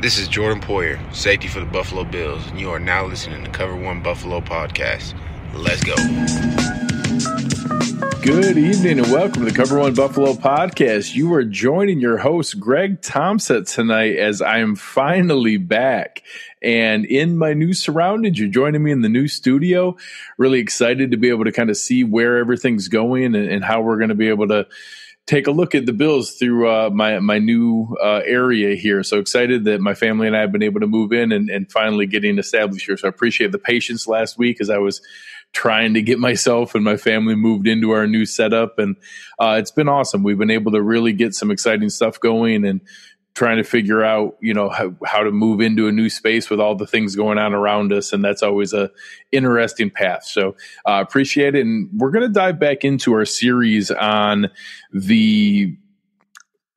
This is Jordan Poyer, safety for the Buffalo Bills, and you are now listening to Cover One Buffalo Podcast. Let's go. Good evening and welcome to the Cover One Buffalo Podcast. You are joining your host, Greg Thompson, tonight as I am finally back and in my new surroundings. You're joining me in the new studio. Really excited to be able to kind of see where everything's going and, and how we're going to be able to take a look at the bills through uh, my my new uh, area here. So excited that my family and I have been able to move in and, and finally getting established here. So I appreciate the patience last week as I was trying to get myself and my family moved into our new setup, and uh, it's been awesome. We've been able to really get some exciting stuff going and trying to figure out you know how, how to move into a new space with all the things going on around us and that's always a interesting path so uh, appreciate it and we're going to dive back into our series on the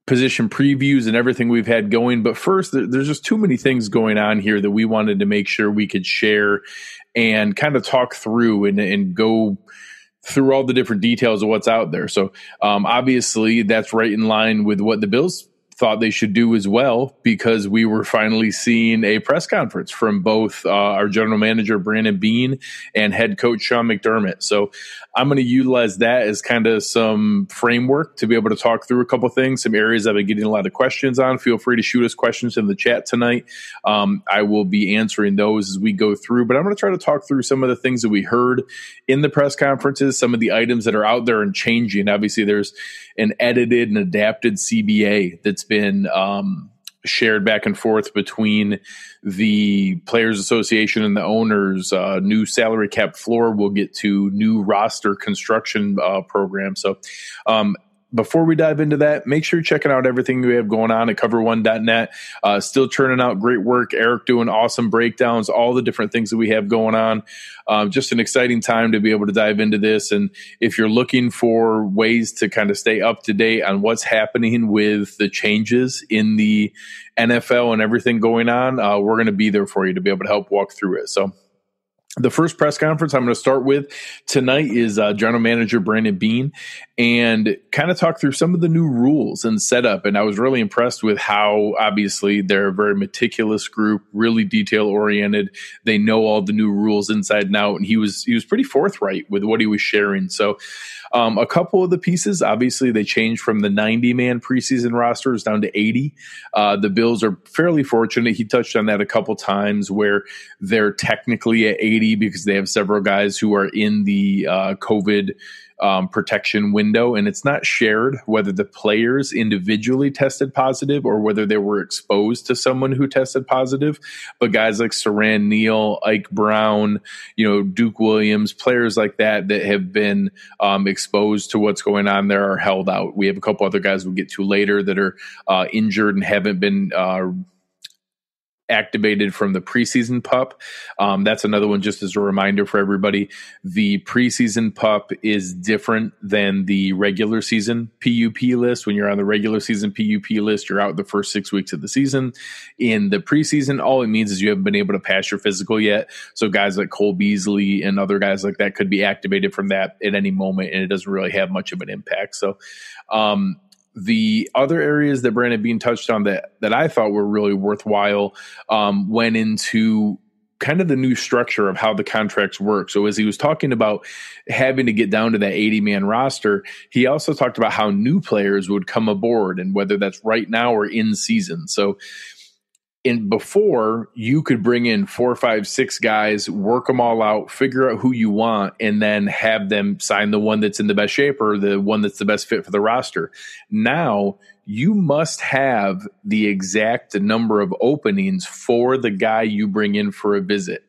position previews and everything we've had going but first there's just too many things going on here that we wanted to make sure we could share and kind of talk through and, and go through all the different details of what's out there so um, obviously that's right in line with what the bills thought they should do as well because we were finally seeing a press conference from both uh, our general manager Brandon Bean and head coach Sean McDermott. So I'm going to utilize that as kind of some framework to be able to talk through a couple things, some areas I've been getting a lot of questions on. Feel free to shoot us questions in the chat tonight. Um, I will be answering those as we go through, but I'm going to try to talk through some of the things that we heard in the press conferences, some of the items that are out there and changing. Obviously, there's an edited and adapted CBA that's it's been um, shared back and forth between the players association and the owners uh, new salary cap floor will get to new roster construction uh, program so um, before we dive into that, make sure you're checking out everything we have going on at cover Uh, still churning out great work. Eric doing awesome breakdowns, all the different things that we have going on. Um, just an exciting time to be able to dive into this. And if you're looking for ways to kind of stay up to date on what's happening with the changes in the NFL and everything going on, uh, we're going to be there for you to be able to help walk through it. So, the first press conference I'm going to start with tonight is uh, General Manager Brandon Bean, and kind of talk through some of the new rules and setup. And I was really impressed with how obviously they're a very meticulous group, really detail oriented. They know all the new rules inside and out. And he was he was pretty forthright with what he was sharing. So um, a couple of the pieces, obviously, they changed from the 90 man preseason rosters down to 80. Uh, the Bills are fairly fortunate. He touched on that a couple times where they're technically at 80 because they have several guys who are in the uh, COVID um, protection window, and it's not shared whether the players individually tested positive or whether they were exposed to someone who tested positive. But guys like Saran Neal, Ike Brown, you know Duke Williams, players like that that have been um, exposed to what's going on there are held out. We have a couple other guys we'll get to later that are uh, injured and haven't been uh, activated from the preseason pup. Um, that's another one, just as a reminder for everybody. The preseason pup is different than the regular season PUP list. When you're on the regular season PUP list, you're out the first six weeks of the season. In the preseason, all it means is you haven't been able to pass your physical yet. So guys like Cole Beasley and other guys like that could be activated from that at any moment, and it doesn't really have much of an impact. So, um, the other areas that Brandon Bean touched on that that I thought were really worthwhile um, went into kind of the new structure of how the contracts work. So as he was talking about having to get down to that 80 man roster, he also talked about how new players would come aboard and whether that's right now or in season. So and before you could bring in four, five, six guys, work them all out, figure out who you want, and then have them sign the one that's in the best shape or the one that's the best fit for the roster. Now you must have the exact number of openings for the guy you bring in for a visit.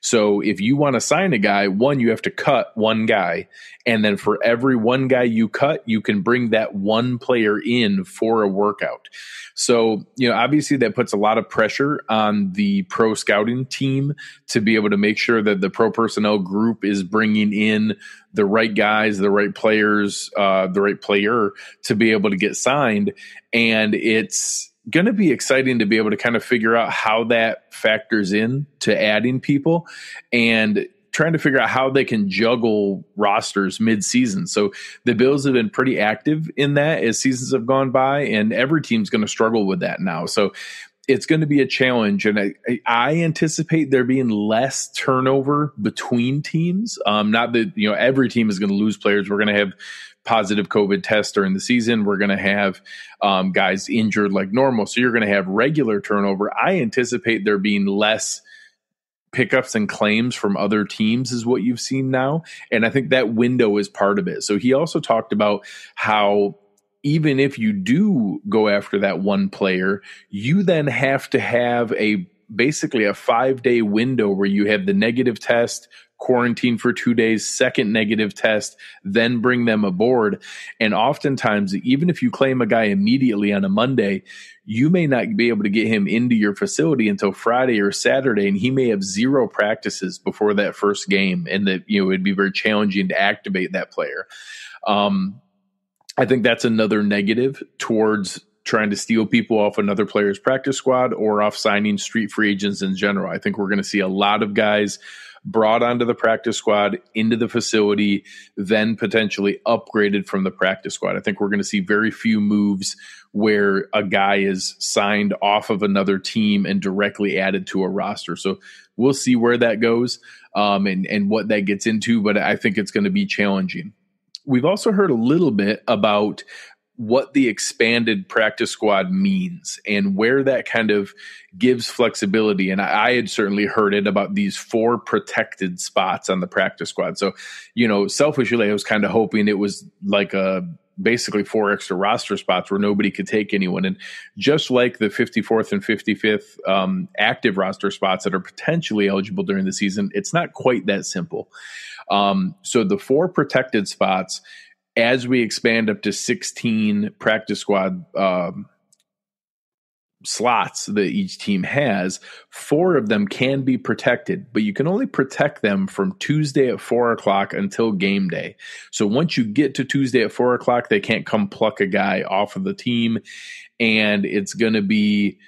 So if you want to sign a guy, one, you have to cut one guy. And then for every one guy you cut, you can bring that one player in for a workout. So, you know, obviously that puts a lot of pressure on the pro scouting team to be able to make sure that the pro personnel group is bringing in the right guys, the right players, uh, the right player to be able to get signed. And it's, going to be exciting to be able to kind of figure out how that factors in to adding people and trying to figure out how they can juggle rosters mid-season. So the Bills have been pretty active in that as seasons have gone by and every team's going to struggle with that now. So it's going to be a challenge, and I, I anticipate there being less turnover between teams. Um, not that you know every team is going to lose players. We're going to have positive COVID tests during the season. We're going to have um, guys injured like normal, so you're going to have regular turnover. I anticipate there being less pickups and claims from other teams is what you've seen now and i think that window is part of it so he also talked about how even if you do go after that one player, you then have to have a basically a five day window where you have the negative test, quarantine for two days, second negative test, then bring them aboard. And oftentimes, even if you claim a guy immediately on a Monday, you may not be able to get him into your facility until Friday or Saturday, and he may have zero practices before that first game, and that you know it'd be very challenging to activate that player. Um, I think that's another negative towards trying to steal people off another player's practice squad or off signing street free agents in general. I think we're going to see a lot of guys brought onto the practice squad, into the facility, then potentially upgraded from the practice squad. I think we're going to see very few moves where a guy is signed off of another team and directly added to a roster. So we'll see where that goes um, and, and what that gets into, but I think it's going to be challenging. We've also heard a little bit about what the expanded practice squad means and where that kind of gives flexibility. And I, I, had certainly heard it about these four protected spots on the practice squad. So, you know, selfishly, I was kind of hoping it was like a basically four extra roster spots where nobody could take anyone. And just like the 54th and 55th um, active roster spots that are potentially eligible during the season, it's not quite that simple. Um, so the four protected spots, as we expand up to 16 practice squad um, slots that each team has, four of them can be protected, but you can only protect them from Tuesday at four o'clock until game day. So once you get to Tuesday at four o'clock, they can't come pluck a guy off of the team, and it's going to be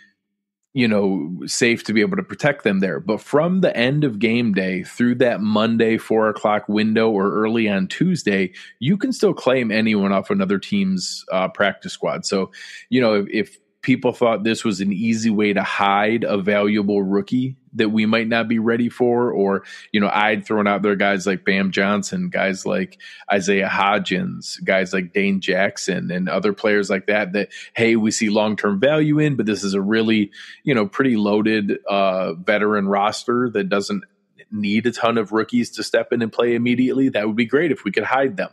you know safe to be able to protect them there but from the end of game day through that monday four o'clock window or early on tuesday you can still claim anyone off another team's uh, practice squad so you know if, if people thought this was an easy way to hide a valuable rookie that we might not be ready for. Or, you know, I'd thrown out there guys like Bam Johnson, guys like Isaiah Hodgins, guys like Dane Jackson, and other players like that, that, hey, we see long term value in, but this is a really, you know, pretty loaded uh, veteran roster that doesn't need a ton of rookies to step in and play immediately, that would be great if we could hide them.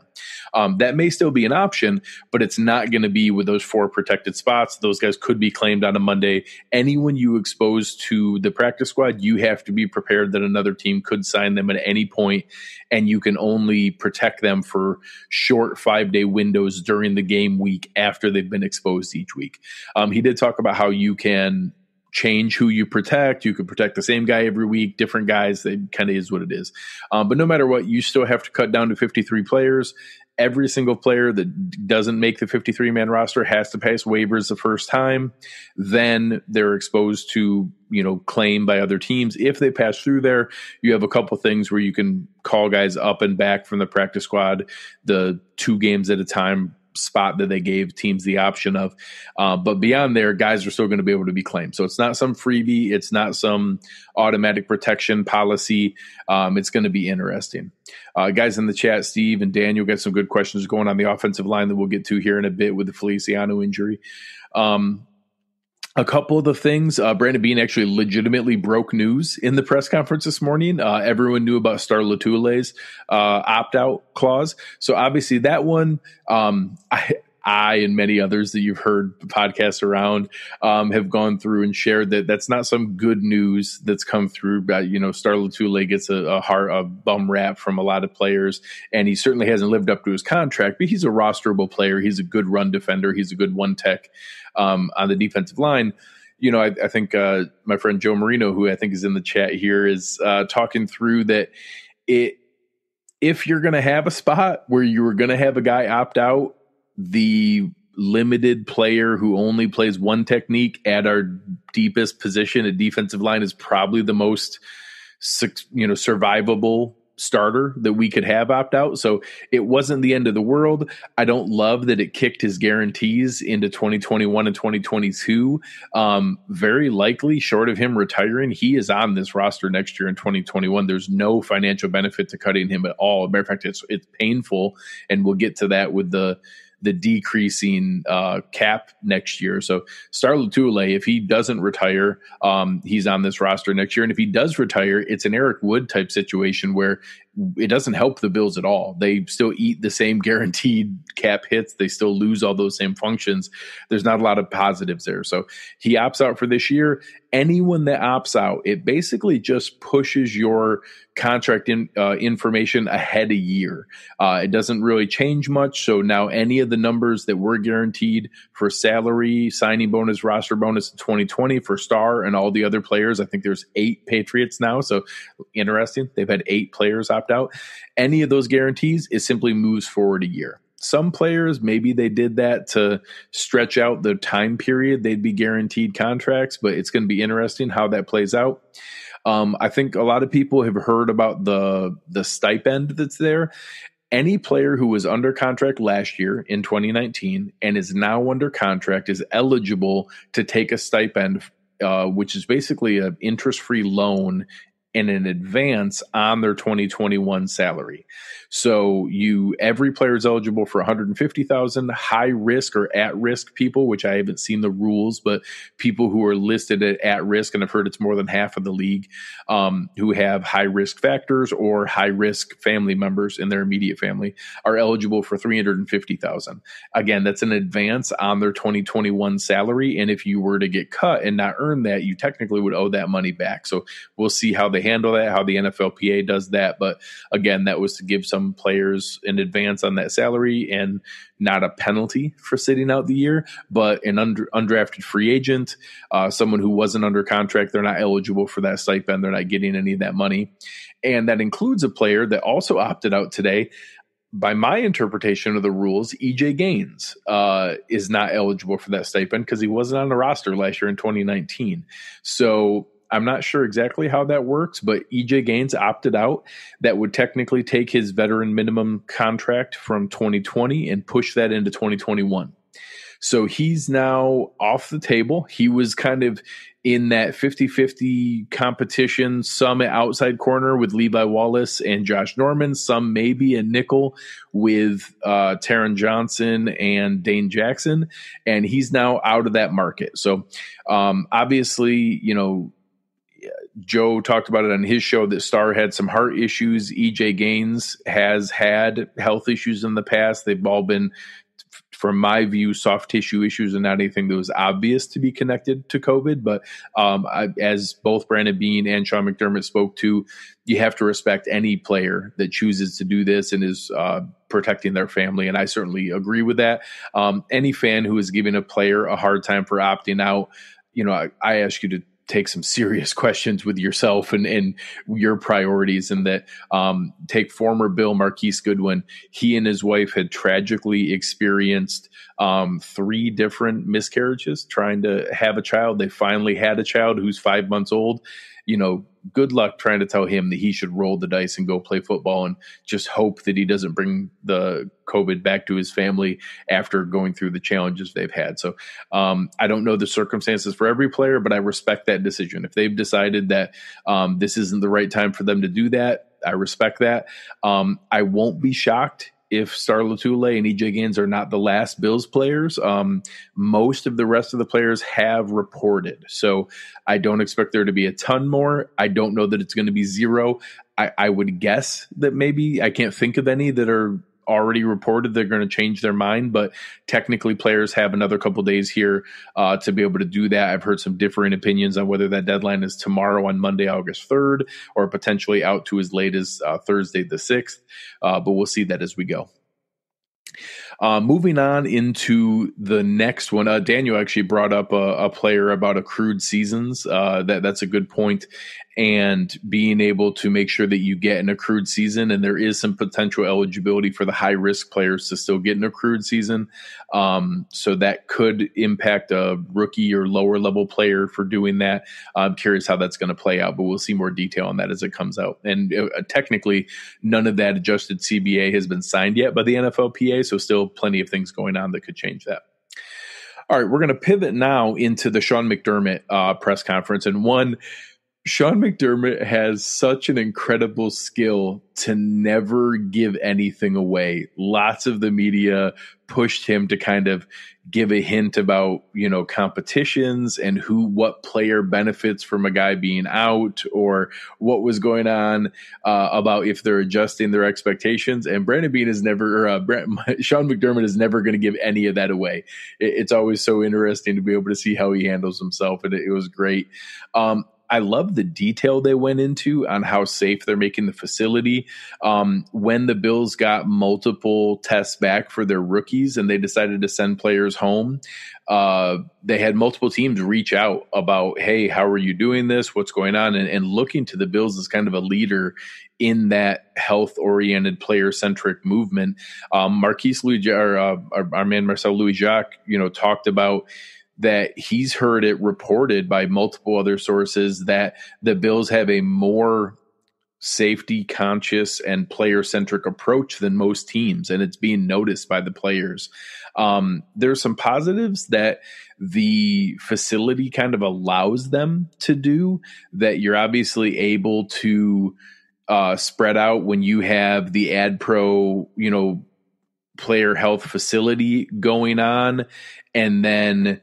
Um, that may still be an option, but it's not going to be with those four protected spots. Those guys could be claimed on a Monday. Anyone you expose to the practice squad, you have to be prepared that another team could sign them at any point, and you can only protect them for short five day windows during the game week after they've been exposed each week. Um, he did talk about how you can change who you protect. You could protect the same guy every week, different guys. That kind of is what it is. Um, but no matter what, you still have to cut down to 53 players. Every single player that doesn't make the 53 man roster has to pass waivers the first time. Then they're exposed to, you know, claim by other teams. If they pass through there, you have a couple things where you can call guys up and back from the practice squad the two games at a time spot that they gave teams the option of. Uh, but beyond there, guys are still going to be able to be claimed. So it's not some freebie, it's not some automatic protection policy. Um, it's going to be interesting. Uh, guys in the chat, Steve and Daniel got some good questions going on the offensive line that we'll get to here in a bit with the Feliciano injury. Um, a couple of the things uh, brandon bean actually legitimately broke news in the press conference this morning uh, everyone knew about star latule's uh, opt-out clause so obviously that one um, I, I and many others that you've heard podcasts around um, have gone through and shared that that's not some good news that's come through. you know, Star Latule gets a, a, hard, a bum rap from a lot of players, and he certainly hasn't lived up to his contract, but he's a rosterable player. He's a good run defender. He's a good one tech um, on the defensive line you know, I, I think uh, my friend Joe Marino, who I think is in the chat here, is uh, talking through that it if you're going to have a spot where you are going to have a guy opt out the limited player who only plays one technique at our deepest position a defensive line is probably the most you know survivable starter that we could have opt out. So it wasn't the end of the world. I don't love that it kicked his guarantees into 2021 and 2022. Um, very likely, short of him retiring, he is on this roster next year in 2021. There's no financial benefit to cutting him at all. As a matter of fact, it's it's painful, and we'll get to that with the the decreasing uh, cap next year. So Star Latule, if he doesn't retire, um, he's on this roster next year. And if he does retire, it's an Eric Wood type situation where it doesn't help the Bills at all. They still eat the same guaranteed cap hits. They still lose all those same functions. There's not a lot of positives there. So he opts out for this year. Anyone that opts out, it basically just pushes your contract in, uh, information ahead a year. Uh, it doesn't really change much. So now any of the numbers that were guaranteed for salary, signing bonus, roster bonus in 2020 for Star and all the other players, I think there's eight Patriots now. So interesting. They've had eight players opt out, any of those guarantees, it simply moves forward a year. Some players, maybe they did that to stretch out the time period they'd be guaranteed contracts, but it's going to be interesting how that plays out. Um, I think a lot of people have heard about the the stipend that's there, any player who was under contract last year in 2019 and is now under contract is eligible to take a stipend, uh, which is basically an interest free loan and an advance on their 2021 salary. So you every player is eligible for 150,000 high risk or at risk people, which I haven't seen the rules, but people who are listed at, at risk, and I've heard it's more than half of the league um, who have high risk factors or high risk family members in their immediate family are eligible for 350,000. Again, that's an advance on their 2021 salary, and if you were to get cut and not earn that, you technically would owe that money back. So we'll see how they handle that, how the NFLPA does that, but again, that was to give some some players in advance on that salary and not a penalty for sitting out the year, but an und- undrafted free agent, uh, someone who wasn't under contract, they're not eligible for that stipend. They're not getting any of that money. And that includes a player that also opted out today by my interpretation of the rules, EJ Gaines uh, is not eligible for that stipend because he wasn't on the roster last year in 2019. So I'm not sure exactly how that works, but EJ Gaines opted out. That would technically take his veteran minimum contract from 2020 and push that into 2021. So he's now off the table. He was kind of in that 50 50 competition, some outside corner with Levi Wallace and Josh Norman, some maybe a nickel with uh, Taron Johnson and Dane Jackson. And he's now out of that market. So um, obviously, you know, Joe talked about it on his show that Star had some heart issues. EJ Gaines has had health issues in the past. They've all been, from my view, soft tissue issues and not anything that was obvious to be connected to COVID. But um, I, as both Brandon Bean and Sean McDermott spoke to, you have to respect any player that chooses to do this and is uh, protecting their family. And I certainly agree with that. Um, any fan who is giving a player a hard time for opting out, you know, I, I ask you to take some serious questions with yourself and, and your priorities. And that um, take former Bill Marquise Goodwin. He and his wife had tragically experienced um, three different miscarriages trying to have a child. They finally had a child who's five months old. You know, good luck trying to tell him that he should roll the dice and go play football and just hope that he doesn't bring the COVID back to his family after going through the challenges they've had. So um, I don't know the circumstances for every player, but I respect that decision. If they've decided that um, this isn't the right time for them to do that, I respect that. Um, I won't be shocked if Star Latule and EJ Gaines are not the last Bills players, um, most of the rest of the players have reported. So I don't expect there to be a ton more. I don't know that it's going to be zero. I, I would guess that maybe I can't think of any that are already reported they're going to change their mind, but technically players have another couple days here uh, to be able to do that. I've heard some differing opinions on whether that deadline is tomorrow on Monday, August 3rd, or potentially out to as late as uh, Thursday the 6th, uh, but we'll see that as we go. Uh, moving on into the next one, uh, Daniel actually brought up a, a player about accrued seasons. Uh, that that's a good point, and being able to make sure that you get an accrued season, and there is some potential eligibility for the high risk players to still get an accrued season. Um, so that could impact a rookie or lower level player for doing that. I'm curious how that's going to play out, but we'll see more detail on that as it comes out. And uh, technically, none of that adjusted CBA has been signed yet by the NFLPA, so still plenty of things going on that could change that. All right, we're going to pivot now into the Sean McDermott uh, press conference. And one, Sean McDermott has such an incredible skill to never give anything away. Lots of the media pushed him to kind of give a hint about, you know, competitions and who, what player benefits from a guy being out or what was going on uh, about if they're adjusting their expectations. And Brandon Bean is never, or, uh, Brent, Sean McDermott is never going to give any of that away. It, it's always so interesting to be able to see how he handles himself. And it, it was great. Um, I love the detail they went into on how safe they're making the facility. Um, when the Bills got multiple tests back for their rookies and they decided to send players home, uh, they had multiple teams reach out about, hey, how are you doing this? What's going on? And, and looking to the Bills as kind of a leader in that health oriented, player centric movement. Um, Marquise Louis, or, uh, our, our, man Marcel Louis Jacques, you know, talked about that he's heard it reported by multiple other sources that the Bills have a more safety conscious and player centric approach than most teams, and it's being noticed by the players. Um, there's some positives that the facility kind of allows them to do that you're obviously able to uh, spread out when you have the ad pro, you know, player health facility going on, and then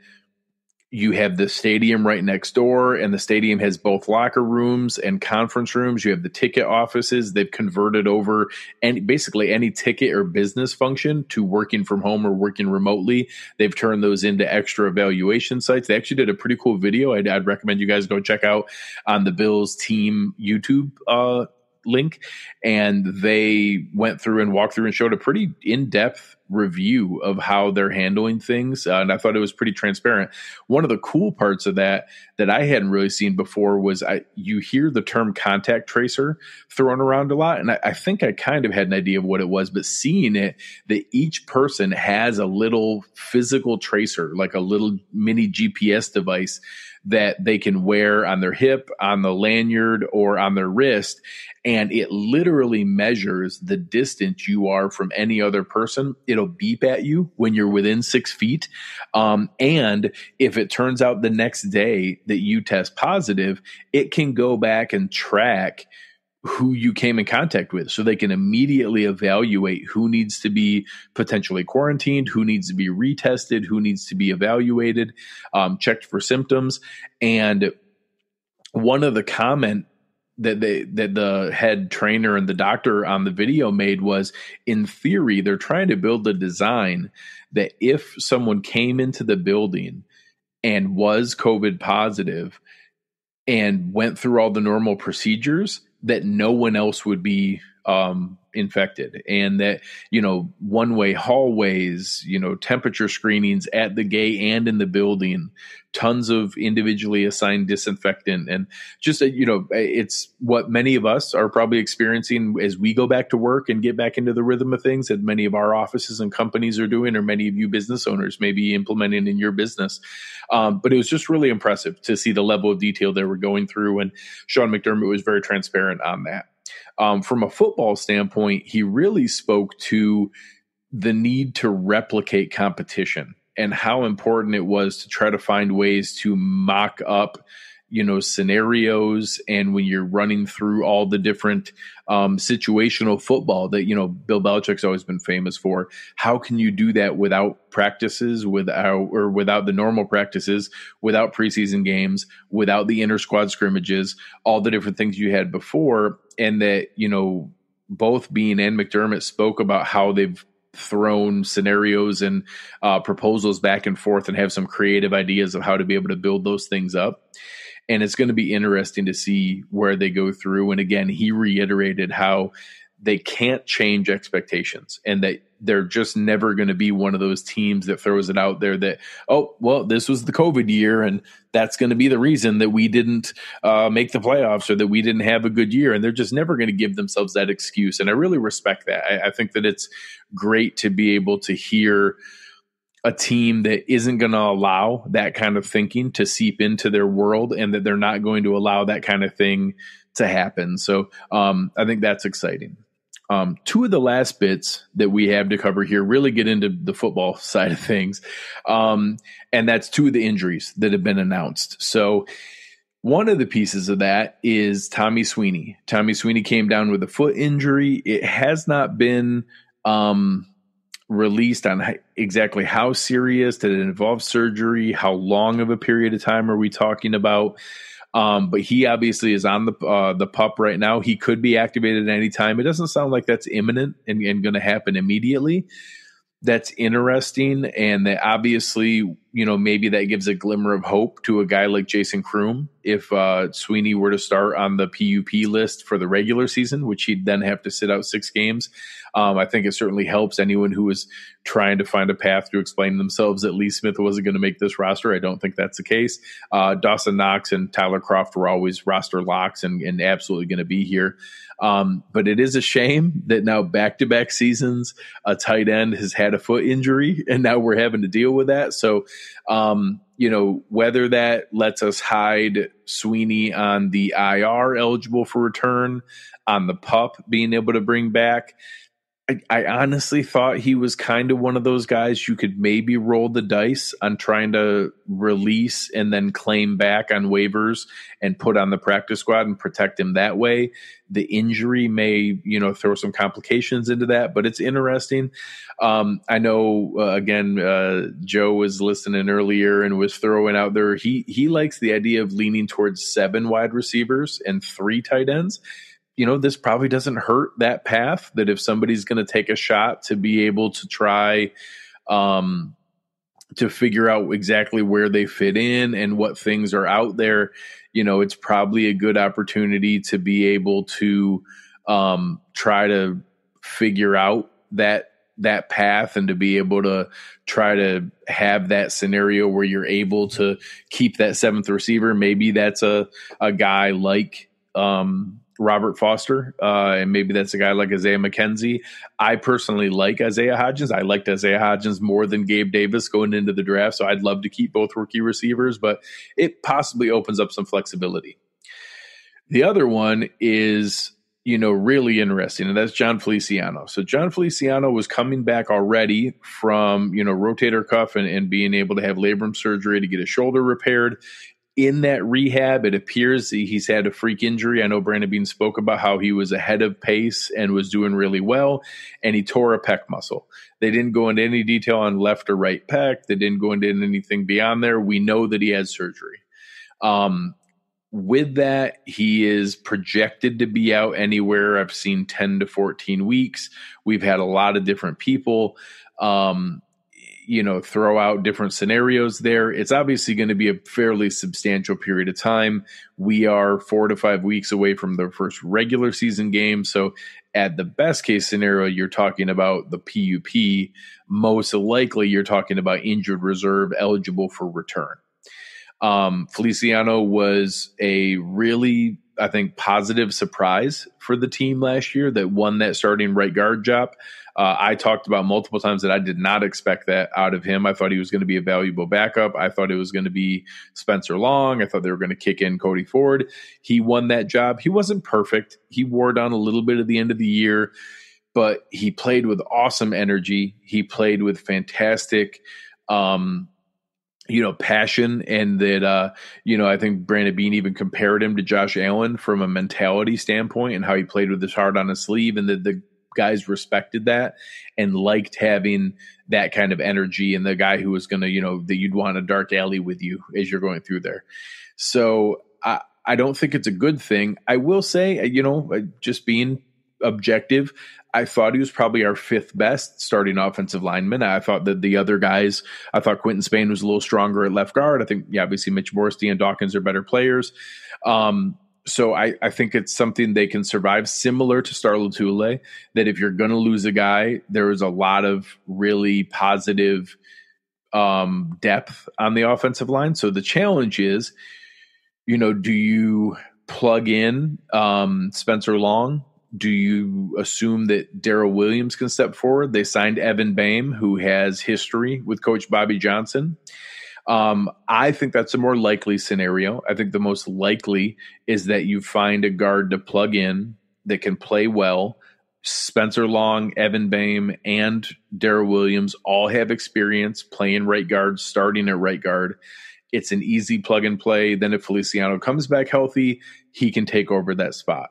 you have the stadium right next door and the stadium has both locker rooms and conference rooms you have the ticket offices they've converted over and basically any ticket or business function to working from home or working remotely they've turned those into extra evaluation sites they actually did a pretty cool video i'd, I'd recommend you guys go check out on the bills team youtube uh, link, and they went through and walked through and showed a pretty in depth review of how they're handling things. Uh, and I thought it was pretty transparent. One of the cool parts of that that I hadn't really seen before was I, you hear the term contact tracer thrown around a lot. And I, I think I kind of had an idea of what it was, but seeing it that each person has a little physical tracer, like a little mini GPS device that they can wear on their hip, on the lanyard, or on their wrist. And it literally measures the distance you are from any other person. It'll beep at you when you're within six feet. Um, and if it turns out the next day that you test positive, it can go back and track who you came in contact with so they can immediately evaluate who needs to be potentially quarantined, who needs to be retested, who needs to be evaluated, um, checked for symptoms. And one of the comment that they that the head trainer and the doctor on the video made was in theory they're trying to build a design that if someone came into the building and was covid positive and went through all the normal procedures that no one else would be um, infected and that you know one way hallways you know temperature screenings at the gate and in the building tons of individually assigned disinfectant and just you know it's what many of us are probably experiencing as we go back to work and get back into the rhythm of things that many of our offices and companies are doing or many of you business owners may be implementing in your business um, but it was just really impressive to see the level of detail they were going through and sean mcdermott was very transparent on that um, from a football standpoint, he really spoke to the need to replicate competition and how important it was to try to find ways to mock up you know scenarios and when you're running through all the different um, situational football that you know Bill Belichick's always been famous for. How can you do that without practices, without or without the normal practices, without preseason games, without the inter squad scrimmages, all the different things you had before? and that you know both Bean and McDermott spoke about how they've thrown scenarios and uh, proposals back and forth and have some creative ideas of how to be able to build those things up. And it's going to be interesting to see where they go through. And again, he reiterated how they can't change expectations and that they're just never going to be one of those teams that throws it out there that oh well this was the covid year and that's going to be the reason that we didn't uh, make the playoffs or that we didn't have a good year and they're just never going to give themselves that excuse and i really respect that I, I think that it's great to be able to hear a team that isn't going to allow that kind of thinking to seep into their world and that they're not going to allow that kind of thing to happen so um, i think that's exciting um, two of the last bits that we have to cover here really get into the football side of things. Um, and that's two of the injuries that have been announced. So, one of the pieces of that is Tommy Sweeney. Tommy Sweeney came down with a foot injury. It has not been um, released on exactly how serious, did it involve surgery, how long of a period of time are we talking about? Um, but he obviously is on the uh, the pup right now. He could be activated at any time. It doesn't sound like that's imminent and, and going to happen immediately that's interesting and that obviously you know maybe that gives a glimmer of hope to a guy like jason kroom if uh, sweeney were to start on the pup list for the regular season which he'd then have to sit out six games um, i think it certainly helps anyone who is trying to find a path to explain themselves that lee smith wasn't going to make this roster i don't think that's the case uh, dawson knox and tyler croft were always roster locks and, and absolutely going to be here um, but it is a shame that now back to back seasons, a tight end has had a foot injury, and now we're having to deal with that. So, um, you know, whether that lets us hide Sweeney on the IR eligible for return, on the pup being able to bring back, I, honestly thought he was kind of one of those guys you could maybe roll the dice on trying to release and then claim back on waivers and put on the practice squad and protect him that way. The injury may, you know, throw some complications into that, but it's interesting. Um, I know uh, again, uh, Joe was listening earlier and was throwing out there. He he likes the idea of leaning towards seven wide receivers and three tight ends you know, this probably doesn't hurt that path. That if somebody's going to take a shot to be able to try um, to figure out exactly where they fit in and what things are out there, you know, it's probably a good opportunity to be able to um, try to figure out that that path and to be able to try to have that scenario where you're able to keep that seventh receiver. Maybe that's a, a guy like um, Robert Foster, uh, and maybe that's a guy like Isaiah McKenzie. I personally like Isaiah Hodgins. I liked Isaiah Hodgins more than Gabe Davis going into the draft, so I'd love to keep both rookie receivers, but it possibly opens up some flexibility. The other one is, you know, really interesting, and that's John Feliciano. So John Feliciano was coming back already from, you know, rotator cuff and, and being able to have labrum surgery to get his shoulder repaired in that rehab, it appears he's had a freak injury. I know Brandon Bean spoke about how he was ahead of pace and was doing really well, and he tore a pec muscle. They didn't go into any detail on left or right pec. They didn't go into anything beyond there. We know that he had surgery. Um, with that, he is projected to be out anywhere. I've seen 10 to 14 weeks. We've had a lot of different people. Um, you know, throw out different scenarios there. It's obviously going to be a fairly substantial period of time. We are four to five weeks away from the first regular season game. So, at the best case scenario, you're talking about the PUP. Most likely, you're talking about injured reserve eligible for return. Um, Feliciano was a really, I think, positive surprise for the team last year that won that starting right guard job. Uh, I talked about multiple times that I did not expect that out of him. I thought he was going to be a valuable backup. I thought it was going to be Spencer Long. I thought they were going to kick in Cody Ford. He won that job. He wasn't perfect. He wore down a little bit at the end of the year, but he played with awesome energy. He played with fantastic. Um, you know, passion and that, uh, you know, I think Brandon Bean even compared him to Josh Allen from a mentality standpoint and how he played with his heart on his sleeve and that the guys respected that and liked having that kind of energy and the guy who was going to, you know, that you'd want a dark alley with you as you're going through there. So I, I don't think it's a good thing. I will say, uh, you know, uh, just being objective, I thought he was probably our fifth best starting offensive lineman. I thought that the other guys, I thought Quentin Spain was a little stronger at left guard. I think, yeah, obviously Mitch Morris, and Dawkins are better players. Um, so I, I think it's something they can survive, similar to Star Latule, that if you're going to lose a guy, there is a lot of really positive um, depth on the offensive line. So the challenge is, you know, do you plug in um, Spencer Long? Do you assume that Daryl Williams can step forward? They signed Evan Bame, who has history with Coach Bobby Johnson. Um, I think that's a more likely scenario. I think the most likely is that you find a guard to plug in that can play well. Spencer Long, Evan Bame, and Darrell Williams all have experience playing right guard, starting at right guard. It's an easy plug and play. Then if Feliciano comes back healthy, he can take over that spot.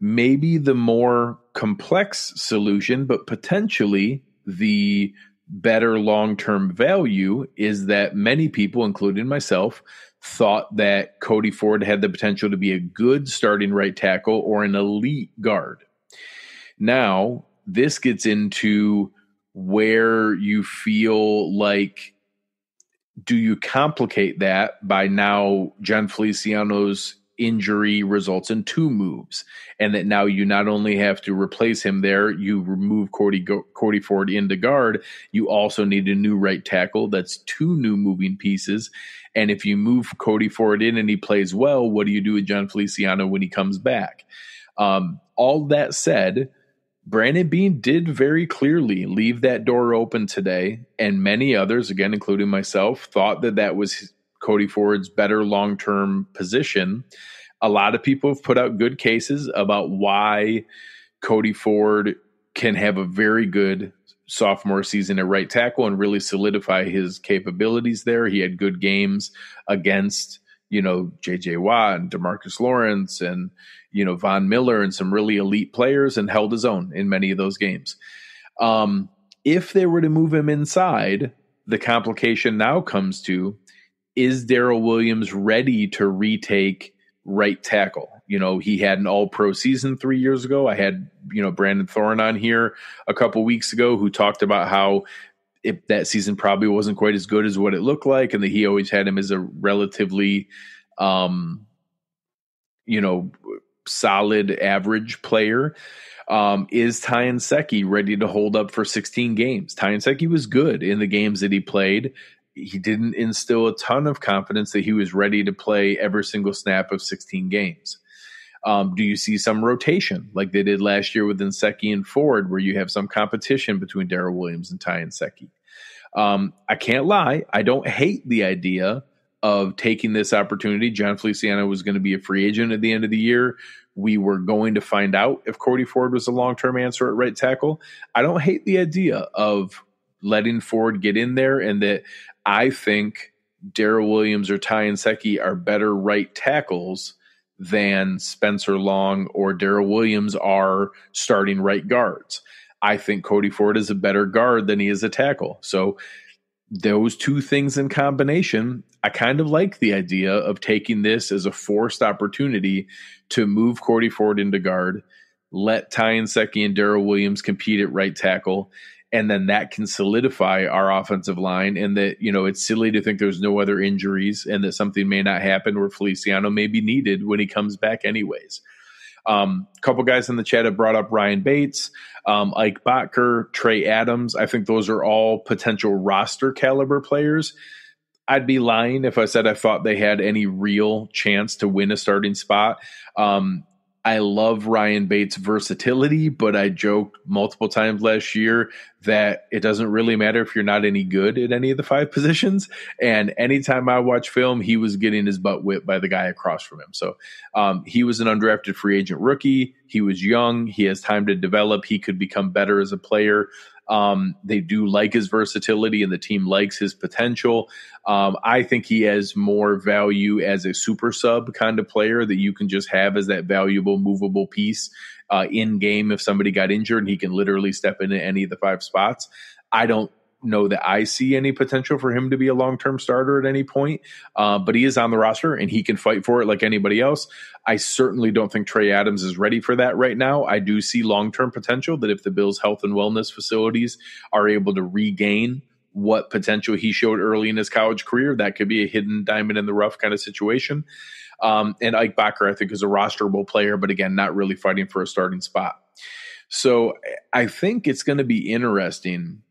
Maybe the more complex solution, but potentially the better long term value is that many people, including myself, thought that Cody Ford had the potential to be a good starting right tackle or an elite guard. Now, this gets into where you feel like do you complicate that by now John Feliciano's injury results in two moves, and that now you not only have to replace him there, you remove Cody Cody Ford into guard. You also need a new right tackle. That's two new moving pieces. And if you move Cody Ford in and he plays well, what do you do with John Feliciano when he comes back? Um, all that said. Brandon Bean did very clearly leave that door open today, and many others, again, including myself, thought that that was Cody Ford's better long term position. A lot of people have put out good cases about why Cody Ford can have a very good sophomore season at right tackle and really solidify his capabilities there. He had good games against, you know, JJ Watt and Demarcus Lawrence and, you know, Von Miller and some really elite players and held his own in many of those games. Um, if they were to move him inside, the complication now comes to is Daryl Williams ready to retake right tackle? You know, he had an all pro season three years ago. I had, you know, Brandon Thorn on here a couple weeks ago who talked about how if that season probably wasn't quite as good as what it looked like and that he always had him as a relatively um you know solid average player um, is Ty and Secchi ready to hold up for 16 games? Ty and Secchi was good in the games that he played he didn't instill a ton of confidence that he was ready to play every single snap of 16 games. Um, do you see some rotation like they did last year with Inseki and Ford, where you have some competition between Daryl Williams and Ty Inseki? Um, I can't lie, I don't hate the idea of taking this opportunity. John Feliciano was going to be a free agent at the end of the year. We were going to find out if Cody Ford was a long term answer at right tackle. I don't hate the idea of letting Ford get in there and that I think Daryl Williams or Ty and Secchi are better right tackles than Spencer Long or Daryl Williams are starting right guards. I think Cody Ford is a better guard than he is a tackle. So those two things in combination, I kind of like the idea of taking this as a forced opportunity to move Cody Ford into guard, let Ty and Secchi and Daryl Williams compete at right tackle, and then that can solidify our offensive line. And that you know it's silly to think there's no other injuries and that something may not happen where Feliciano may be needed when he comes back, anyways. A um, couple guys in the chat have brought up Ryan Bates, um, Ike Botker, Trey Adams. I think those are all potential roster caliber players. I'd be lying if I said I thought they had any real chance to win a starting spot. Um, I love Ryan Bates' versatility, but I joked multiple times last year that it doesn't really matter if you're not any good at any of the five positions. And anytime I watch film, he was getting his butt whipped by the guy across from him. So um, he was an undrafted free agent rookie. He was young. He has time to develop. He could become better as a player. Um, they do like his versatility, and the team likes his potential. Um, I think he has more value as a super sub kind of player that you can just have as that valuable, movable piece uh, in game. If somebody got injured, and he can literally step into any of the five spots. I don't know that I see any potential for him to be a long term starter at any point, uh, but he is on the roster and he can fight for it like anybody else. I certainly don't think Trey Adams is ready for that right now. I do see long term potential that if the Bills' health and wellness facilities are able to regain what potential he showed early in his college career, that could be a hidden diamond in the rough kind of situation. Um, and Ike Bakker, I think, is a rosterable player, but again, not really fighting for a starting spot. So I think it's going to be interesting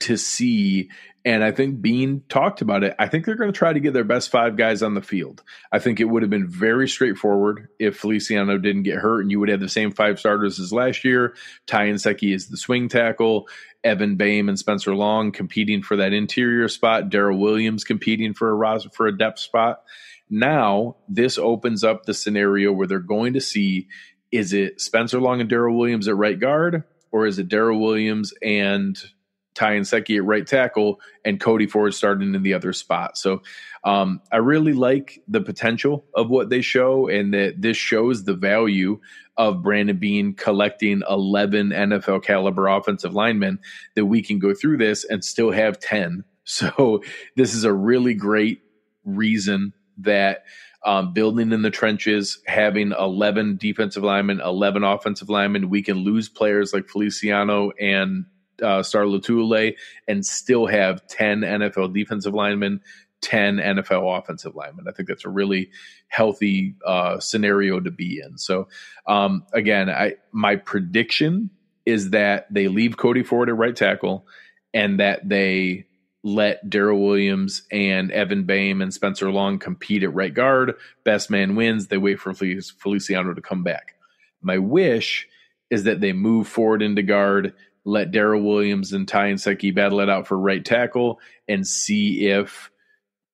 to see. And I think Bean talked about it. I think they're going to try to get their best five guys on the field. I think it would have been very straightforward if Feliciano didn't get hurt and you would have the same five starters as last year. Ty Inseki is the swing tackle, Evan Baim and Spencer Long competing for that interior spot, Daryl Williams competing for a ros- for a depth spot. Now, this opens up the scenario where they're going to see is it Spencer Long and Daryl Williams at right guard or is it Daryl Williams and Ty and Secchi at right tackle, and Cody Ford starting in the other spot. So um, I really like the potential of what they show, and that this shows the value of Brandon Bean collecting 11 NFL caliber offensive linemen that we can go through this and still have 10. So this is a really great reason that um, building in the trenches, having 11 defensive linemen, 11 offensive linemen, we can lose players like Feliciano and uh, Star Latule and still have 10 NFL defensive linemen, 10 NFL offensive linemen. I think that's a really healthy uh, scenario to be in. So, um, again, I my prediction is that they leave Cody Ford at right tackle and that they let Daryl Williams and Evan Baim and Spencer Long compete at right guard. Best man wins. They wait for Feliciano to come back. My wish is that they move forward into guard let Daryl Williams and Ty and Secchi battle it out for right tackle and see if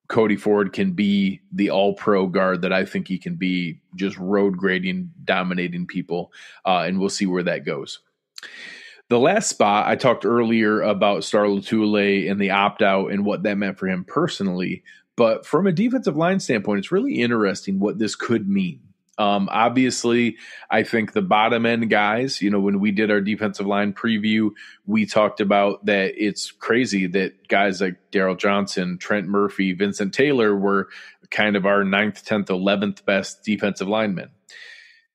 Cody Ford can be the all pro guard that I think he can be, just road grading, dominating people. Uh, and we'll see where that goes. The last spot, I talked earlier about Star Latule and the opt out and what that meant for him personally. But from a defensive line standpoint, it's really interesting what this could mean. Um, obviously, I think the bottom end guys, you know, when we did our defensive line preview, we talked about that it's crazy that guys like Daryl Johnson, Trent Murphy, Vincent Taylor were kind of our ninth, 10th, 11th best defensive linemen.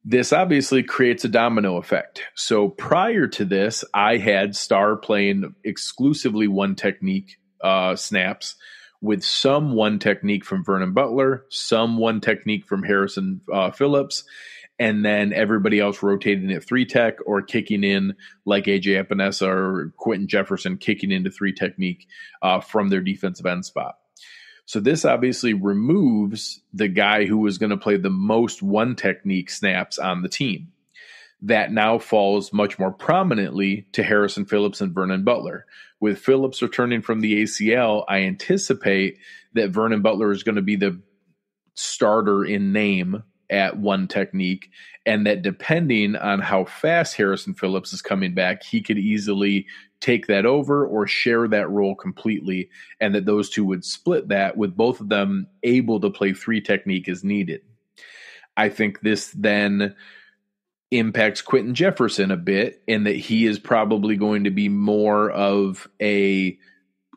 This obviously creates a domino effect. So prior to this, I had Star playing exclusively one technique uh, snaps with some one technique from Vernon Butler, some one technique from Harrison uh, Phillips, and then everybody else rotating at three tech or kicking in like AJ Epinesa or Quentin Jefferson kicking into three technique uh, from their defensive end spot. So this obviously removes the guy who was going to play the most one technique snaps on the team that now falls much more prominently to Harrison Phillips and Vernon Butler. With Phillips returning from the ACL, I anticipate that Vernon Butler is going to be the starter in name at one technique, and that depending on how fast Harrison Phillips is coming back, he could easily take that over or share that role completely, and that those two would split that with both of them able to play three technique as needed. I think this then impacts Quentin Jefferson a bit, and that he is probably going to be more of a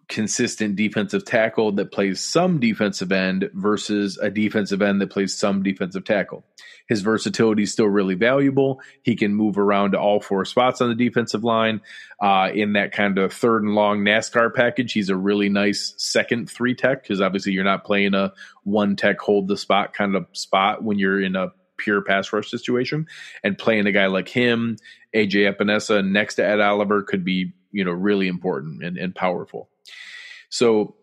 consistent defensive tackle that plays some defensive end versus a defensive end that plays some defensive tackle. His versatility is still really valuable. He can move around to all four spots on the defensive line. Uh, in that kind of third and long NASCAR package, he's a really nice second three tech because obviously you're not playing a one tech hold the spot kind of spot when you're in a pure pass rush situation. And playing a guy like him, AJ Epinesa next to Ed Oliver could be, you know, really important and, and powerful. So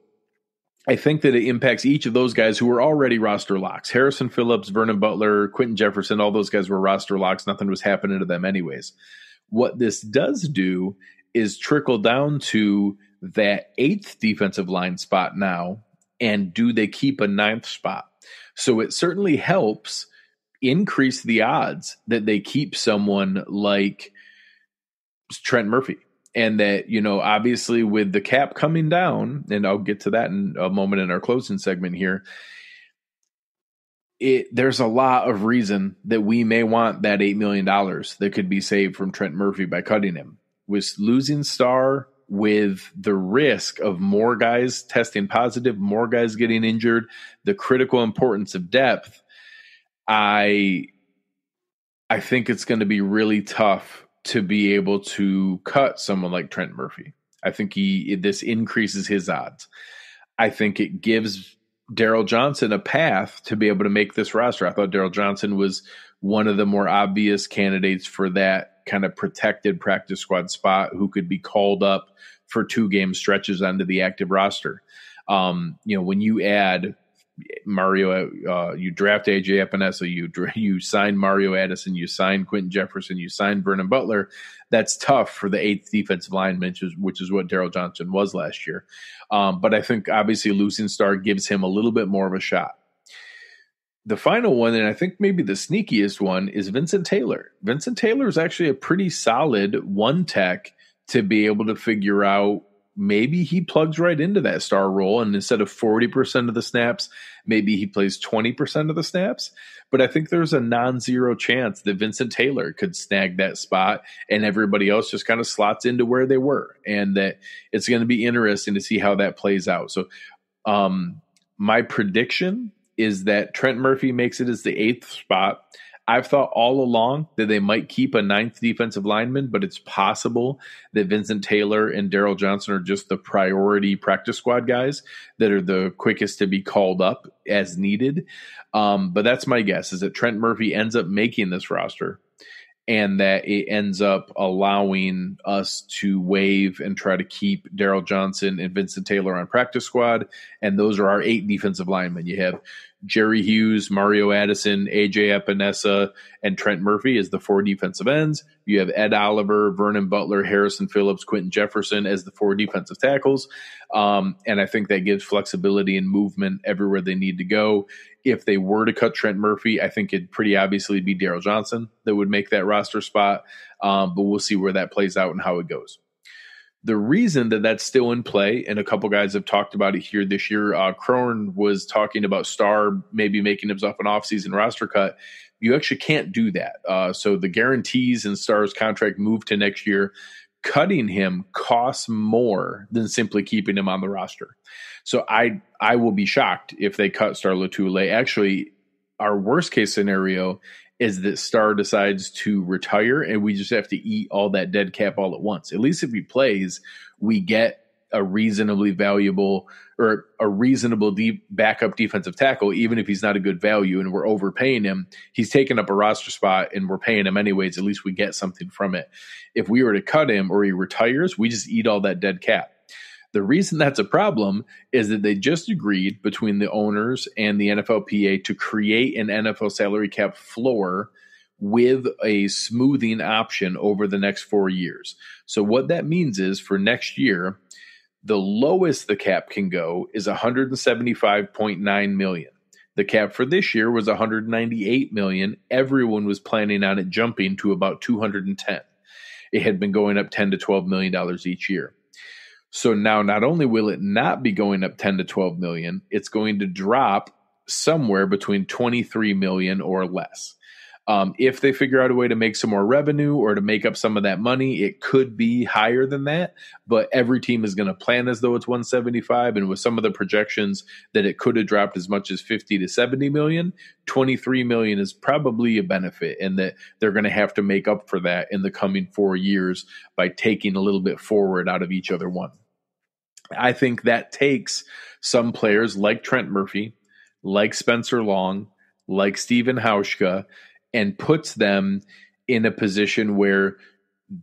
I think that it impacts each of those guys who were already roster locks. Harrison Phillips, Vernon Butler, Quentin Jefferson, all those guys were roster locks. Nothing was happening to them, anyways. What this does do is trickle down to that eighth defensive line spot now, and do they keep a ninth spot? So it certainly helps increase the odds that they keep someone like Trent Murphy. And that, you know, obviously with the cap coming down, and I'll get to that in a moment in our closing segment here. It, there's a lot of reason that we may want that $8 million that could be saved from Trent Murphy by cutting him. With losing Star, with the risk of more guys testing positive, more guys getting injured, the critical importance of depth, I I think it's going to be really tough to be able to cut someone like Trent Murphy. I think he this increases his odds. I think it gives Daryl Johnson a path to be able to make this roster. I thought Daryl Johnson was one of the more obvious candidates for that kind of protected practice squad spot who could be called up for two game stretches onto the active roster. Um, you know, when you add Mario, uh, you draft AJ Epinesa, you you sign Mario Addison, you sign Quentin Jefferson, you sign Vernon Butler. That's tough for the eighth defensive line, which is which is what Daryl Johnson was last year. Um, but I think obviously losing Star gives him a little bit more of a shot. The final one, and I think maybe the sneakiest one, is Vincent Taylor. Vincent Taylor is actually a pretty solid one tech to be able to figure out maybe he plugs right into that star role and instead of 40% of the snaps maybe he plays 20% of the snaps but i think there's a non-zero chance that vincent taylor could snag that spot and everybody else just kind of slots into where they were and that it's going to be interesting to see how that plays out so um my prediction is that trent murphy makes it as the eighth spot I've thought all along that they might keep a ninth defensive lineman, but it's possible that Vincent Taylor and Daryl Johnson are just the priority practice squad guys that are the quickest to be called up as needed. Um, but that's my guess is that Trent Murphy ends up making this roster and that it ends up allowing us to waive and try to keep Daryl Johnson and Vincent Taylor on practice squad. And those are our eight defensive linemen. You have Jerry Hughes, Mario Addison, AJ Epinesa, and Trent Murphy as the four defensive ends. You have Ed Oliver, Vernon Butler, Harrison Phillips, Quentin Jefferson as the four defensive tackles. Um, and I think that gives flexibility and movement everywhere they need to go. If they were to cut Trent Murphy, I think it'd pretty obviously be Daryl Johnson that would make that roster spot. Um, but we'll see where that plays out and how it goes. The reason that that's still in play, and a couple guys have talked about it here this year. Uh, Crone was talking about Star maybe making himself an offseason roster cut. You actually can't do that. Uh, so the guarantees in Star's contract move to next year cutting him costs more than simply keeping him on the roster. So I I will be shocked if they cut Star Latule. Actually, our worst case scenario is that Star decides to retire and we just have to eat all that dead cap all at once. At least if he plays, we get a reasonably valuable or a reasonable deep backup defensive tackle, even if he's not a good value and we're overpaying him. He's taking up a roster spot and we're paying him anyways. At least we get something from it. If we were to cut him or he retires, we just eat all that dead cap. The reason that's a problem is that they just agreed between the owners and the NFLPA to create an NFL salary cap floor with a smoothing option over the next four years. So, what that means is for next year, the lowest the cap can go is 175.9 million. The cap for this year was 198 million. Everyone was planning on it jumping to about 210. It had been going up 10 to 12 million dollars each year. So now not only will it not be going up 10 to 12 million, it's going to drop somewhere between 23 million or less. Um, if they figure out a way to make some more revenue or to make up some of that money, it could be higher than that. But every team is going to plan as though it's 175. And with some of the projections that it could have dropped as much as 50 to 70 million, 23 million is probably a benefit, and that they're going to have to make up for that in the coming four years by taking a little bit forward out of each other one. I think that takes some players like Trent Murphy, like Spencer Long, like Steven Hauschka, and puts them in a position where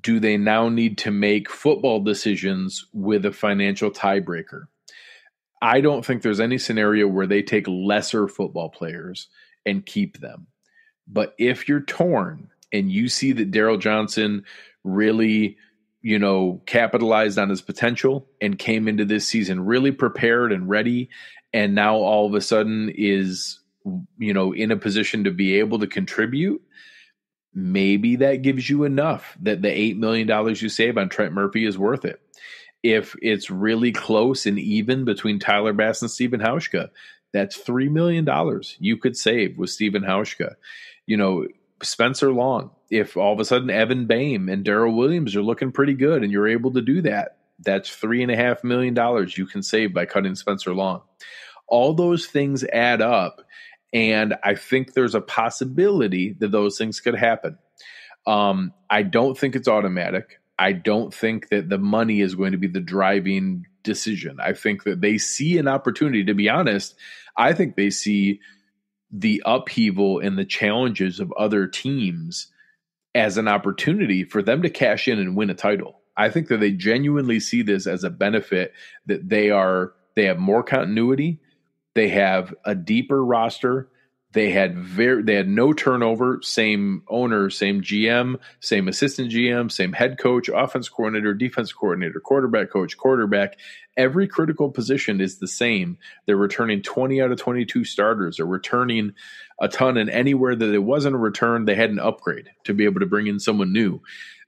do they now need to make football decisions with a financial tiebreaker? I don't think there's any scenario where they take lesser football players and keep them. But if you're torn and you see that Daryl Johnson really you know, capitalized on his potential and came into this season really prepared and ready. And now all of a sudden is, you know, in a position to be able to contribute. Maybe that gives you enough that the $8 million you save on Trent Murphy is worth it. If it's really close and even between Tyler Bass and Stephen Hauschka, that's $3 million you could save with Stephen Hauschka. You know, Spencer Long, if all of a sudden Evan Bame and Daryl Williams are looking pretty good and you're able to do that, that's three and a half million dollars you can save by cutting Spencer Long. All those things add up, and I think there's a possibility that those things could happen. Um, I don't think it's automatic. I don't think that the money is going to be the driving decision. I think that they see an opportunity. To be honest, I think they see the upheaval and the challenges of other teams as an opportunity for them to cash in and win a title. I think that they genuinely see this as a benefit that they are they have more continuity, they have a deeper roster, they had very they had no turnover, same owner, same GM, same assistant GM, same head coach, offense coordinator, defense coordinator, quarterback coach, quarterback. Every critical position is the same. They're returning 20 out of 22 starters. They're returning a ton and anywhere that it wasn't a return, they had an upgrade to be able to bring in someone new.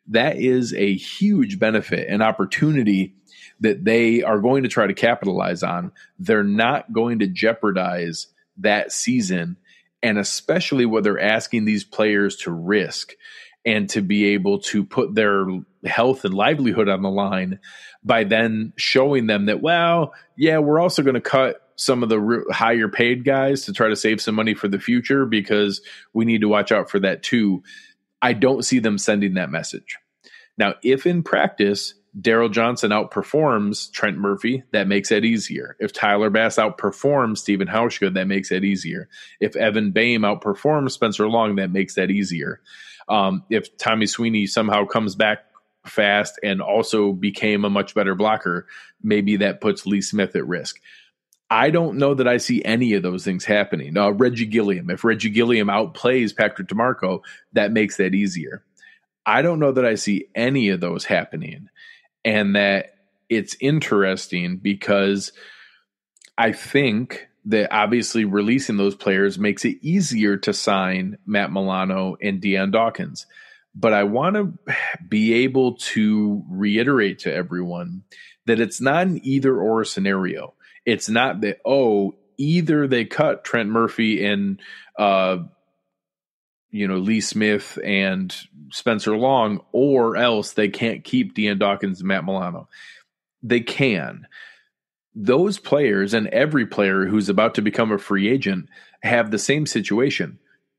That is a huge benefit an opportunity that they are going to try to capitalize on. They're not going to jeopardize that season and especially what they're asking these players to risk and to be able to put their health and livelihood on the line by then showing them that, well, yeah, we're also going to cut some of the re- higher paid guys to try to save some money for the future because we need to watch out for that too. I don't see them sending that message. Now, if in practice Daryl Johnson outperforms Trent Murphy, that makes it easier. If Tyler Bass outperforms Stephen Hauschka, that makes it easier. If Evan Baim outperforms Spencer Long, that makes that easier. Um, if Tommy Sweeney somehow comes back fast and also became a much better blocker, maybe that puts Lee Smith at risk. I don't know that I see any of those things happening. Uh, Reggie Gilliam, if Reggie Gilliam outplays Patrick DeMarco, that makes that easier. I don't know that I see any of those happening and that it's interesting because I think that obviously releasing those players makes it easier to sign Matt Milano and Deion Dawkins. But I want to be able to reiterate to everyone that it's not an either or scenario. It's not that, oh, either they cut Trent Murphy and uh, you know Lee Smith and Spencer Long, or else they can't keep Dean Dawkins and Matt Milano. They can. Those players and every player who's about to become a free agent have the same situation.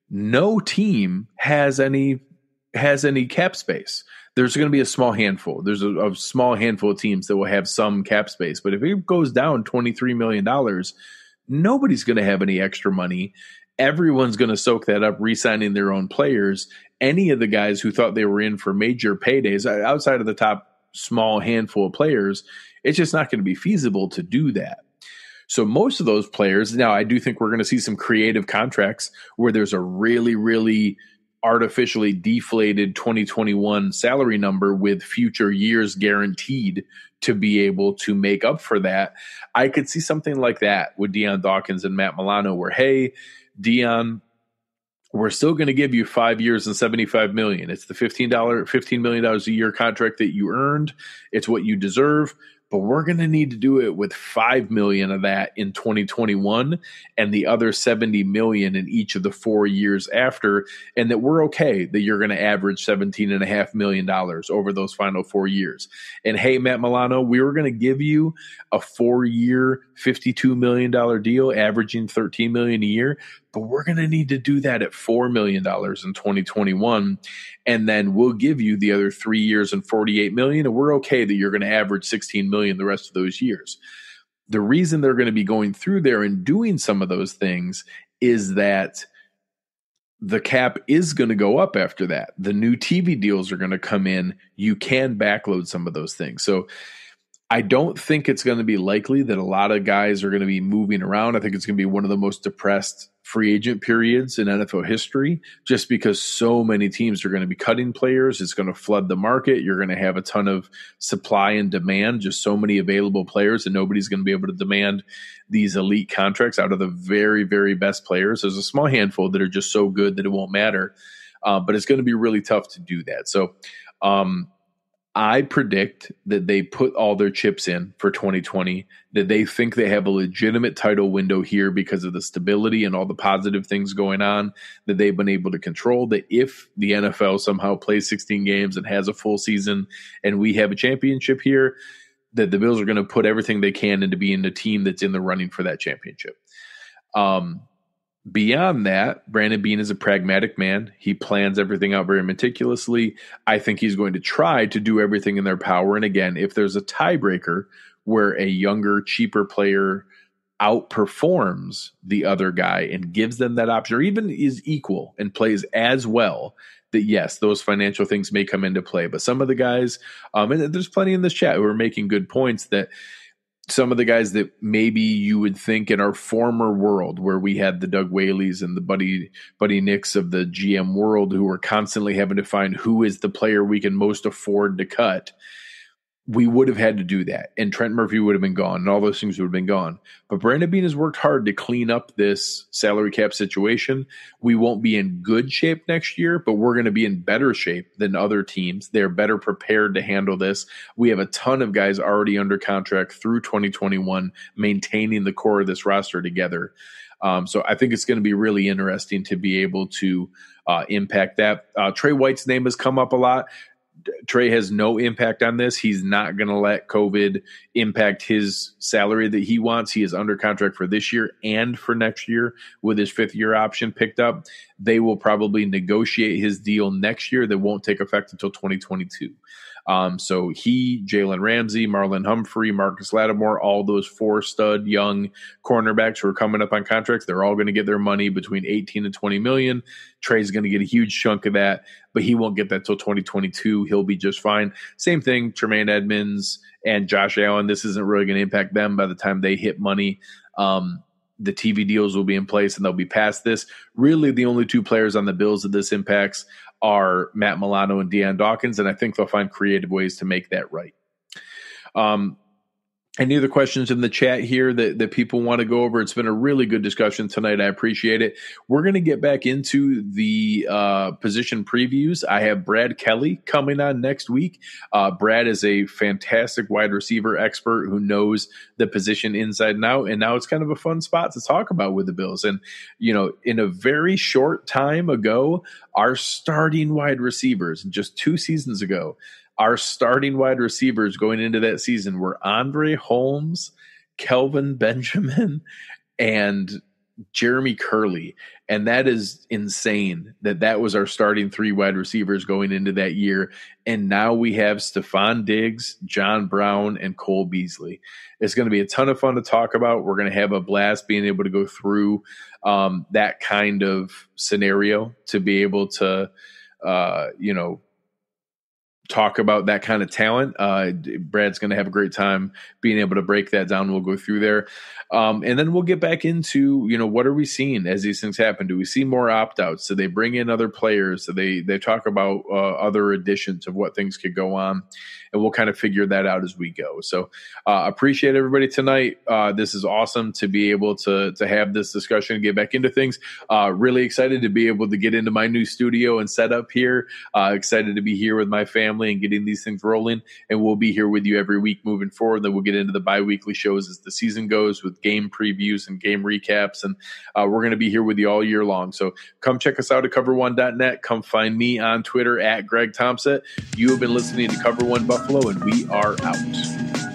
No team has any has any cap space. There's going to be a small handful. There's a, a small handful of teams that will have some cap space. But if it goes down twenty three million dollars, nobody's going to have any extra money everyone's going to soak that up, re-signing their own players. Any of the guys who thought they were in for major paydays, outside of the top small handful of players, it's just not going to be feasible to do that. So most of those players now, I do think we're going to see some creative contracts where there's a really, really artificially deflated 2021 salary number with future years guaranteed to be able to make up for that. I could see something like that with Deion Dawkins and Matt Milano, where, hey, Dion, we're still going to give you five years and 75 million. It's the $15, $15 million a year contract that you earned. It's what you deserve, but we're going to need to do it with 5 million of that in 2021 and the other 70 million in each of the four years after. And that we're okay that you're going to average 17 and a half million dollars over those final four years. And hey, Matt Milano, we were going to give you a four year, $52 million deal, averaging 13 million a year but we're going to need to do that at $4 million in 2021. And then we'll give you the other three years and 48 million. And we're okay that you're going to average 16 million the rest of those years. The reason they're going to be going through there and doing some of those things is that the cap is going to go up after that. The new TV deals are going to come in. You can backload some of those things. So I don't think it's going to be likely that a lot of guys are going to be moving around. I think it's going to be one of the most depressed free agent periods in NFL history just because so many teams are going to be cutting players. It's going to flood the market. You're going to have a ton of supply and demand, just so many available players, and nobody's going to be able to demand these elite contracts out of the very, very best players. There's a small handful that are just so good that it won't matter. Uh, but it's going to be really tough to do that. So, um, I predict that they put all their chips in for 2020, that they think they have a legitimate title window here because of the stability and all the positive things going on that they've been able to control. That if the NFL somehow plays 16 games and has a full season and we have a championship here, that the Bills are going to put everything they can into being a team that's in the running for that championship. Um, Beyond that, Brandon Bean is a pragmatic man. He plans everything out very meticulously. I think he's going to try to do everything in their power. And again, if there's a tiebreaker where a younger, cheaper player outperforms the other guy and gives them that option, or even is equal and plays as well, that yes, those financial things may come into play. But some of the guys, um, and there's plenty in this chat who are making good points that some of the guys that maybe you would think in our former world where we had the Doug Whaleys and the Buddy Buddy Nicks of the GM world who were constantly having to find who is the player we can most afford to cut we would have had to do that. And Trent Murphy would have been gone and all those things would have been gone. But Brandon Bean has worked hard to clean up this salary cap situation. We won't be in good shape next year, but we're going to be in better shape than other teams. They're better prepared to handle this. We have a ton of guys already under contract through 2021, maintaining the core of this roster together. Um, so I think it's going to be really interesting to be able to uh, impact that. Uh, Trey White's name has come up a lot. Trey has no impact on this. He's not going to let COVID impact his salary that he wants. He is under contract for this year and for next year with his fifth year option picked up. They will probably negotiate his deal next year that won't take effect until 2022. Um, so he, Jalen Ramsey, Marlon Humphrey, Marcus Lattimore, all those four stud young cornerbacks who are coming up on contracts, they're all going to get their money between 18 and 20 million. Trey's going to get a huge chunk of that, but he won't get that till 2022. He'll be just fine. Same thing, Tremaine Edmonds and Josh Allen. This isn't really going to impact them by the time they hit money. Um, the TV deals will be in place and they'll be past this. Really, the only two players on the Bills that this impacts are Matt Milano and Deion Dawkins, and I think they'll find creative ways to make that right. Um, any of the questions in the chat here that, that people want to go over it's been a really good discussion tonight i appreciate it we're going to get back into the uh, position previews i have brad kelly coming on next week uh, brad is a fantastic wide receiver expert who knows the position inside and out and now it's kind of a fun spot to talk about with the bills and you know in a very short time ago our starting wide receivers just two seasons ago our starting wide receivers going into that season were Andre Holmes, Kelvin Benjamin, and Jeremy Curley. And that is insane that that was our starting three wide receivers going into that year. And now we have Stefan Diggs, John Brown, and Cole Beasley. It's going to be a ton of fun to talk about. We're going to have a blast being able to go through um, that kind of scenario to be able to, uh, you know, talk about that kind of talent. Uh, Brad's going to have a great time being able to break that down. We'll go through there, um, and then we'll get back into you know what are we seeing as these things happen? Do we see more opt outs? Do they bring in other players? Do they they talk about uh, other additions of what things could go on? and we'll kind of figure that out as we go. So uh, appreciate everybody tonight. Uh, this is awesome to be able to to have this discussion and get back into things. Uh, really excited to be able to get into my new studio and set up here. Uh, excited to be here with my family and getting these things rolling. And we'll be here with you every week moving forward. Then we'll get into the biweekly shows as the season goes with game previews and game recaps. And uh, we're going to be here with you all year long. So come check us out at cover1.net. Come find me on Twitter at Greg Thompson. You have been listening to Cover One Buffalo Buffalo, and we are out.